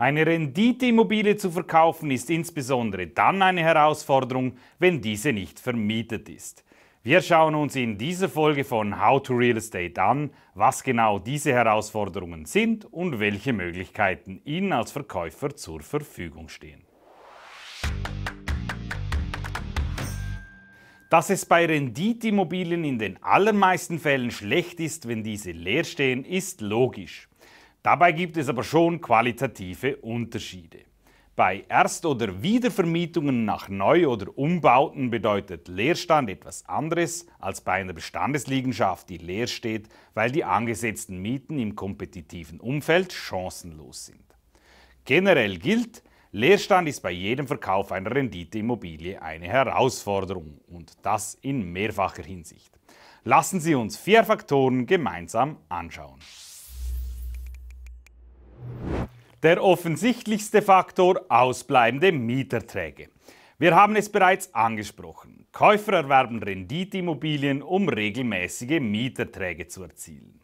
Eine Renditeimmobilie zu verkaufen ist insbesondere dann eine Herausforderung, wenn diese nicht vermietet ist. Wir schauen uns in dieser Folge von How to Real Estate an, was genau diese Herausforderungen sind und welche Möglichkeiten Ihnen als Verkäufer zur Verfügung stehen. Dass es bei Renditeimmobilien in den allermeisten Fällen schlecht ist, wenn diese leer stehen, ist logisch. Dabei gibt es aber schon qualitative Unterschiede. Bei Erst- oder Wiedervermietungen nach Neu- oder Umbauten bedeutet Leerstand etwas anderes als bei einer Bestandesliegenschaft, die leer steht, weil die angesetzten Mieten im kompetitiven Umfeld chancenlos sind. Generell gilt, Leerstand ist bei jedem Verkauf einer Renditeimmobilie eine Herausforderung und das in mehrfacher Hinsicht. Lassen Sie uns vier Faktoren gemeinsam anschauen. Der offensichtlichste Faktor ausbleibende Mieterträge. Wir haben es bereits angesprochen. Käufer erwerben Renditeimmobilien, um regelmäßige Mieterträge zu erzielen.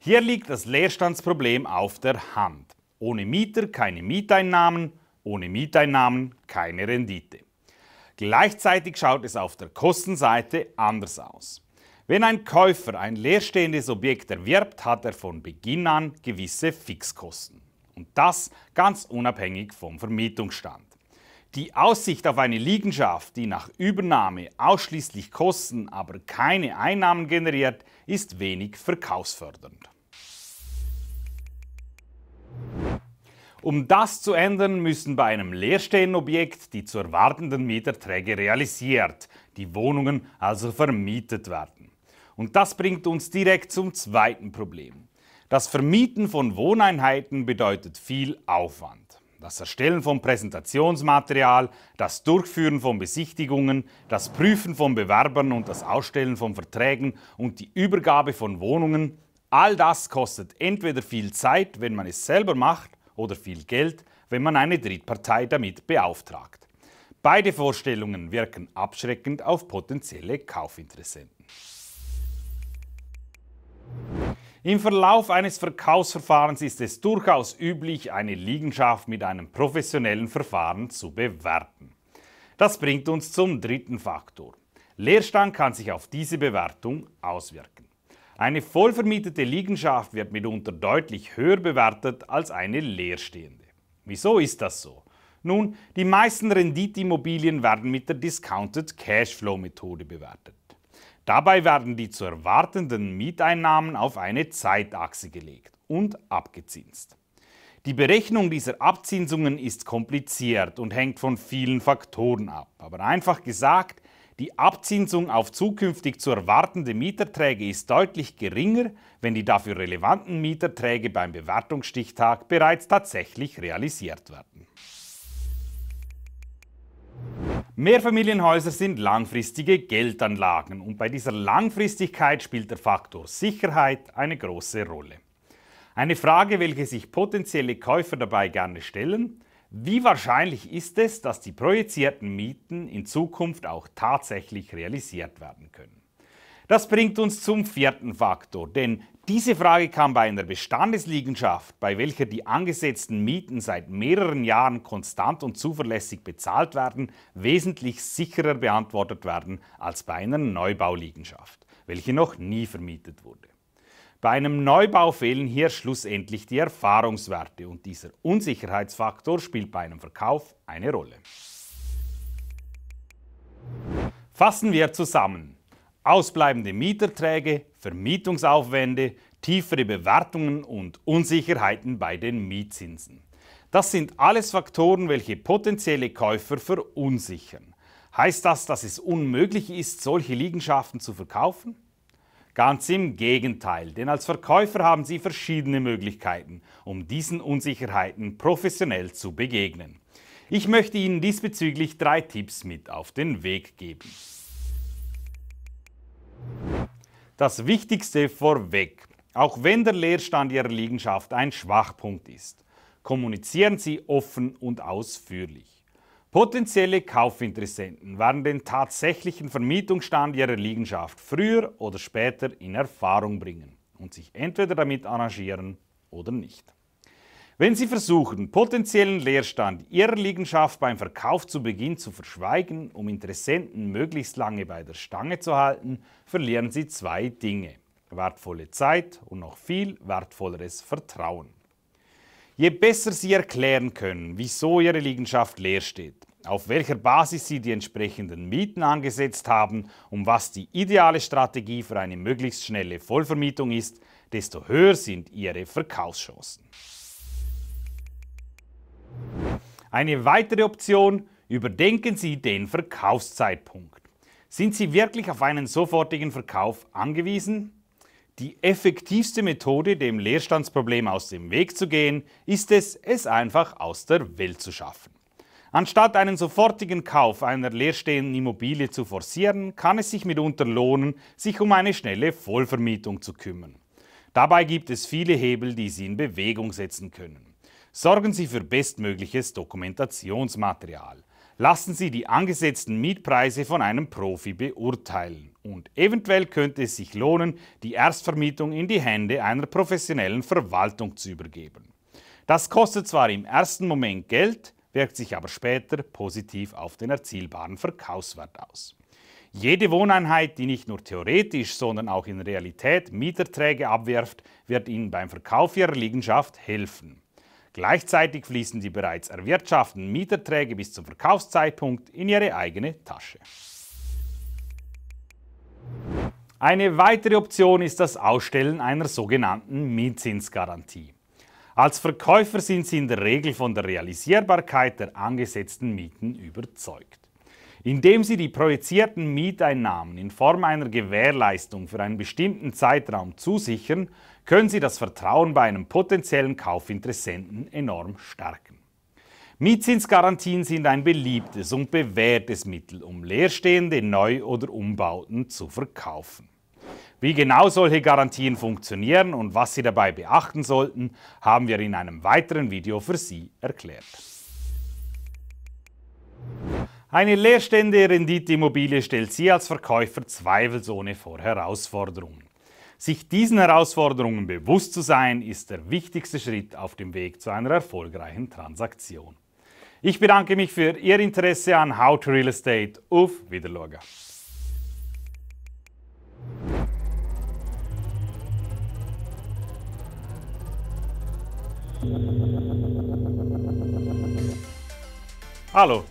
Hier liegt das Leerstandsproblem auf der Hand. Ohne Mieter keine Mieteinnahmen, ohne Mieteinnahmen keine Rendite. Gleichzeitig schaut es auf der Kostenseite anders aus. Wenn ein Käufer ein leerstehendes Objekt erwirbt, hat er von Beginn an gewisse Fixkosten. Und das ganz unabhängig vom Vermietungsstand. Die Aussicht auf eine Liegenschaft, die nach Übernahme ausschließlich Kosten, aber keine Einnahmen generiert, ist wenig verkaufsfördernd. Um das zu ändern, müssen bei einem leerstehenden Objekt die zu erwartenden Mieterträge realisiert, die Wohnungen also vermietet werden. Und das bringt uns direkt zum zweiten Problem. Das Vermieten von Wohneinheiten bedeutet viel Aufwand. Das Erstellen von Präsentationsmaterial, das Durchführen von Besichtigungen, das Prüfen von Bewerbern und das Ausstellen von Verträgen und die Übergabe von Wohnungen, all das kostet entweder viel Zeit, wenn man es selber macht, oder viel Geld, wenn man eine Drittpartei damit beauftragt. Beide Vorstellungen wirken abschreckend auf potenzielle Kaufinteressenten. Im Verlauf eines Verkaufsverfahrens ist es durchaus üblich, eine Liegenschaft mit einem professionellen Verfahren zu bewerten. Das bringt uns zum dritten Faktor. Leerstand kann sich auf diese Bewertung auswirken. Eine vollvermietete Liegenschaft wird mitunter deutlich höher bewertet als eine leerstehende. Wieso ist das so? Nun, die meisten Renditeimmobilien werden mit der Discounted Cashflow Methode bewertet. Dabei werden die zu erwartenden Mieteinnahmen auf eine Zeitachse gelegt und abgezinst. Die Berechnung dieser Abzinsungen ist kompliziert und hängt von vielen Faktoren ab. Aber einfach gesagt, die Abzinsung auf zukünftig zu erwartende Mieterträge ist deutlich geringer, wenn die dafür relevanten Mieterträge beim Bewertungsstichtag bereits tatsächlich realisiert werden. Mehrfamilienhäuser sind langfristige Geldanlagen und bei dieser Langfristigkeit spielt der Faktor Sicherheit eine große Rolle. Eine Frage, welche sich potenzielle Käufer dabei gerne stellen, wie wahrscheinlich ist es, dass die projizierten Mieten in Zukunft auch tatsächlich realisiert werden können? Das bringt uns zum vierten Faktor, denn diese Frage kann bei einer Bestandesliegenschaft, bei welcher die angesetzten Mieten seit mehreren Jahren konstant und zuverlässig bezahlt werden, wesentlich sicherer beantwortet werden als bei einer Neubauliegenschaft, welche noch nie vermietet wurde. Bei einem Neubau fehlen hier schlussendlich die Erfahrungswerte und dieser Unsicherheitsfaktor spielt bei einem Verkauf eine Rolle. Fassen wir zusammen ausbleibende Mieterträge, Vermietungsaufwände, tiefere Bewertungen und Unsicherheiten bei den Mietzinsen. Das sind alles Faktoren, welche potenzielle Käufer verunsichern. Heißt das, dass es unmöglich ist, solche Liegenschaften zu verkaufen? Ganz im Gegenteil, denn als Verkäufer haben Sie verschiedene Möglichkeiten, um diesen Unsicherheiten professionell zu begegnen. Ich möchte Ihnen diesbezüglich drei Tipps mit auf den Weg geben. Das Wichtigste vorweg, auch wenn der Leerstand Ihrer Liegenschaft ein Schwachpunkt ist, kommunizieren Sie offen und ausführlich. Potenzielle Kaufinteressenten werden den tatsächlichen Vermietungsstand ihrer Liegenschaft früher oder später in Erfahrung bringen und sich entweder damit arrangieren oder nicht. Wenn Sie versuchen, potenziellen Leerstand Ihrer Liegenschaft beim Verkauf zu Beginn zu verschweigen, um Interessenten möglichst lange bei der Stange zu halten, verlieren Sie zwei Dinge. Wertvolle Zeit und noch viel wertvolleres Vertrauen. Je besser Sie erklären können, wieso Ihre Liegenschaft leer steht, auf welcher Basis Sie die entsprechenden Mieten angesetzt haben und was die ideale Strategie für eine möglichst schnelle Vollvermietung ist, desto höher sind Ihre Verkaufschancen. Eine weitere Option, überdenken Sie den Verkaufszeitpunkt. Sind Sie wirklich auf einen sofortigen Verkauf angewiesen? Die effektivste Methode, dem Leerstandsproblem aus dem Weg zu gehen, ist es, es einfach aus der Welt zu schaffen. Anstatt einen sofortigen Kauf einer leerstehenden Immobilie zu forcieren, kann es sich mitunter lohnen, sich um eine schnelle Vollvermietung zu kümmern. Dabei gibt es viele Hebel, die Sie in Bewegung setzen können. Sorgen Sie für bestmögliches Dokumentationsmaterial. Lassen Sie die angesetzten Mietpreise von einem Profi beurteilen. Und eventuell könnte es sich lohnen, die Erstvermietung in die Hände einer professionellen Verwaltung zu übergeben. Das kostet zwar im ersten Moment Geld, wirkt sich aber später positiv auf den erzielbaren Verkaufswert aus. Jede Wohneinheit, die nicht nur theoretisch, sondern auch in Realität Mieterträge abwirft, wird Ihnen beim Verkauf Ihrer Liegenschaft helfen. Gleichzeitig fließen die bereits erwirtschafteten Mieterträge bis zum Verkaufszeitpunkt in ihre eigene Tasche. Eine weitere Option ist das Ausstellen einer sogenannten Mietzinsgarantie. Als Verkäufer sind Sie in der Regel von der Realisierbarkeit der angesetzten Mieten überzeugt indem sie die projizierten Mieteinnahmen in Form einer Gewährleistung für einen bestimmten Zeitraum zusichern, können sie das Vertrauen bei einem potenziellen Kaufinteressenten enorm stärken. Mietzinsgarantien sind ein beliebtes und bewährtes Mittel, um leerstehende Neu- oder Umbauten zu verkaufen. Wie genau solche Garantien funktionieren und was Sie dabei beachten sollten, haben wir in einem weiteren Video für Sie erklärt. Eine leerstehende Renditeimmobilie stellt Sie als Verkäufer zweifelsohne vor Herausforderungen. Sich diesen Herausforderungen bewusst zu sein, ist der wichtigste Schritt auf dem Weg zu einer erfolgreichen Transaktion. Ich bedanke mich für Ihr Interesse an How to Real Estate. Auf Wiedersehen. Hallo,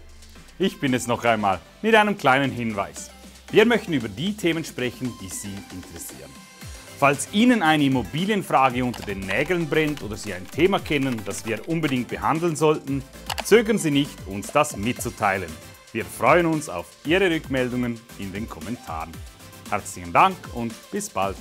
ich bin es noch einmal mit einem kleinen Hinweis. Wir möchten über die Themen sprechen, die Sie interessieren. Falls Ihnen eine Immobilienfrage unter den Nägeln brennt oder Sie ein Thema kennen, das wir unbedingt behandeln sollten, zögern Sie nicht, uns das mitzuteilen. Wir freuen uns auf Ihre Rückmeldungen in den Kommentaren. Herzlichen Dank und bis bald!